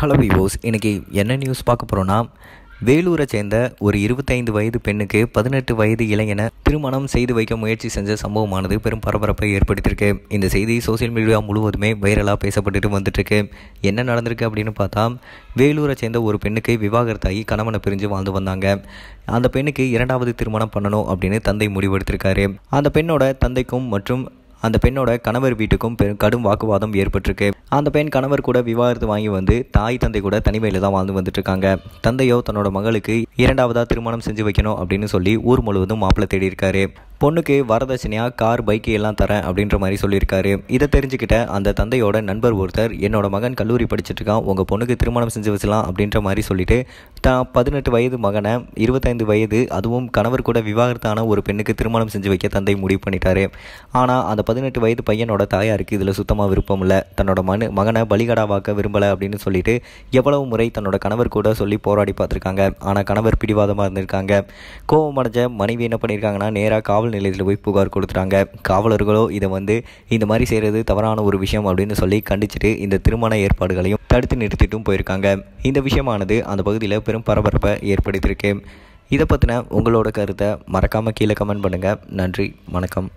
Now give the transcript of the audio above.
hello விவோஸ் இன்றைக்கி என்ன news பார்க்க போகிறோன்னா வேலூரை சேர்ந்த ஒரு இருபத்தைந்து வயது பெண்ணுக்கு பதினெட்டு வயது இளைஞனை திருமணம் செய்து வைக்க முயற்சி செஞ்ச சம்பவமானது பெரும் பரபரப்பை ஏற்படுத்தியிருக்கு இந்த செய்தி சோசியல் மீடியா முழுவதுமே வைரலாக பேசப்பட்டுட்டு வந்துட்டுருக்கு என்ன நடந்திருக்கு அப்படின்னு பார்த்தா வேலூரை சேர்ந்த ஒரு பெண்ணுக்கு விவாகரத்தாகி கணவனை பிரிஞ்சு வாழ்ந்து வந்தாங்க அந்த பெண்ணுக்கு இரண்டாவது திருமணம் பண்ணணும் அப்படின்னு தந்தை முடிவெடுத்திருக்காரு அந்த பெண்ணோட தந்தைக்கும் மற்றும் அந்த பெண்ணோட கணவர் வீட்டுக்கும் கடும் வாக்குவாதம் ஏற்பட்டிருக்கு அந்த பெண் கணவர் கூட விவாகரத்து வாங்கி வந்து தாய் தந்தை கூட தனிமையில் தான் வாழ்ந்து வந்துட்டு இருக்காங்க தந்தையோ தன்னோட மகளுக்கு இரண்டாவதாக திருமணம் செஞ்சு வைக்கணும் அப்படின்னு சொல்லி ஊர் முழுவதும் மாப்பிள்ளை தேடி இருக்காரு பொண்ணுக்கு வரதட்சணையாக கார் பைக்கு எல்லாம் தரேன் அப்படின்ற மாதிரி சொல்லியிருக்காரு இதை தெரிஞ்சுக்கிட்ட அந்த தந்தையோட நண்பர் ஒருத்தர் என்னோட மகன் கல்லூரி படிச்சுட்டு இருக்கான் உங்கள் பொண்ணுக்கு திருமணம் செஞ்சு வச்சலாம் அப்படின்ற மாதிரி சொல்லிட்டு தான் பதினெட்டு வயது மகனை இருபத்தைந்து வயது அதுவும் கணவர் கூட விவாகரத்தான ஒரு பெண்ணுக்கு திருமணம் செஞ்சு வைக்க தந்தை முடிவு பண்ணிட்டாரு ஆனால் அந்த பதினெட்டு வயது பையனோட தாயாருக்கு இதில் சுத்தமாக விருப்பம் இல்லை தன்னோட மனு மகனை பலிகடாவாக்க விரும்பலை அப்படின்னு சொல்லிட்டு எவ்வளவு முறை தன்னோட கணவர் கூட சொல்லி போராடி பார்த்துருக்காங்க ஆனால் கணவர் பிடிவாதமாக இருந்திருக்காங்க கோபமடைஞ்ச மனைவி என்ன பண்ணியிருக்காங்கன்னா நேராக காவல் காவல் நிலையத்தில் போய் புகார் கொடுத்துட்டாங்க காவலர்களோ இதை வந்து இந்த மாதிரி செய்கிறது தவறான ஒரு விஷயம் அப்படின்னு சொல்லி கண்டிச்சுட்டு இந்த திருமண ஏற்பாடுகளையும் தடுத்து நிறுத்திட்டும் போயிருக்காங்க இந்த விஷயமானது அந்த பகுதியில் பெரும் பரபரப்பை ஏற்படுத்தியிருக்கு இதை பற்றின உங்களோட கருத்தை மறக்காமல் கீழே கமெண்ட் பண்ணுங்கள் நன்றி வணக்கம்